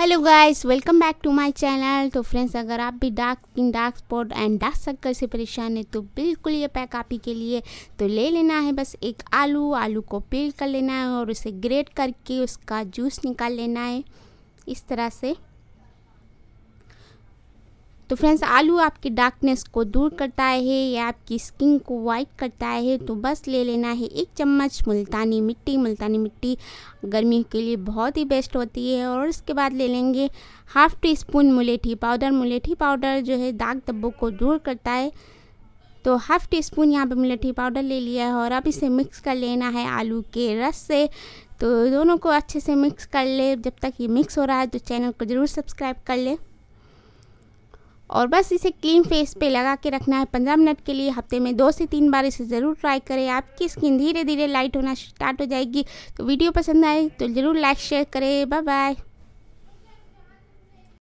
hello guys welcome back to my channel तो friends अगर आप भी dark skin dark spot and dark circle से परेशान है तो बिल्कुल ये पैक आप ही के लिए तो ले लेना है बस एक आलू आलू को पील कर लेना है और उसे ग्रेट करके उसका जूस निकाल लेना है इस तरह से तो फ्रेंड्स आलू आपकी डार्कनेस को दूर करता है या आपकी स्किन को वाइट करता है तो बस ले लेना है एक चम्मच मुल्तानी मिट्टी मुल्तानी मिट्टी गर्मी के लिए बहुत ही बेस्ट होती है और इसके बाद ले लेंगे हाफ़ टी स्पून मुलेठी पाउडर मुलेठी पाउडर जो है दाग धब्बों को दूर करता है तो हाफ़ टी स्पून यहाँ पर मिलेठी पाउडर ले लिया है और अब इसे मिक्स कर लेना है आलू के रस से तो दोनों को अच्छे से मिक्स कर ले जब तक ये मिक्स हो रहा है तो चैनल को ज़रूर सब्सक्राइब कर ले और बस इसे क्लीन फेस पे लगा के रखना है पंद्रह मिनट के लिए हफ्ते में दो से तीन बार इसे ज़रूर ट्राई करें आपकी स्किन धीरे धीरे लाइट होना स्टार्ट हो जाएगी तो वीडियो पसंद आए तो ज़रूर लाइक शेयर करें बाय बाय